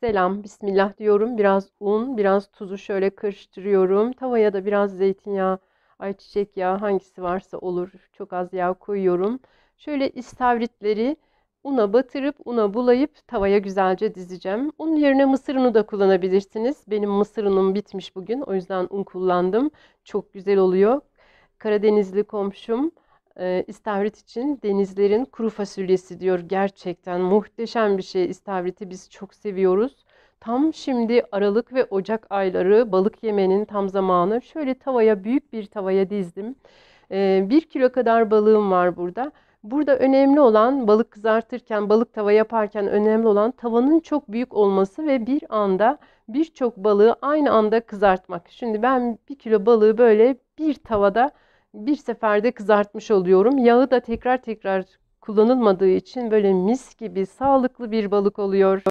Selam, bismillah diyorum. Biraz un, biraz tuzu şöyle karıştırıyorum. Tavaya da biraz zeytinyağı, ayçiçek yağı hangisi varsa olur. Çok az yağ koyuyorum. Şöyle istavritleri una batırıp, una bulayıp tavaya güzelce dizeceğim. Un yerine mısır unu da kullanabilirsiniz. Benim mısır unum bitmiş bugün. O yüzden un kullandım. Çok güzel oluyor. Karadenizli komşum e, istavrit için denizlerin kuru fasulyesi diyor. Gerçekten muhteşem bir şey. İstavriti biz çok seviyoruz. Tam şimdi Aralık ve Ocak ayları balık yemenin tam zamanı. Şöyle tavaya büyük bir tavaya dizdim. E, bir kilo kadar balığım var burada. Burada önemli olan balık kızartırken, balık tava yaparken önemli olan tavanın çok büyük olması ve bir anda birçok balığı aynı anda kızartmak. Şimdi ben bir kilo balığı böyle bir tavada bir seferde kızartmış oluyorum. Yağı da tekrar tekrar kullanılmadığı için böyle mis gibi sağlıklı bir balık oluyor.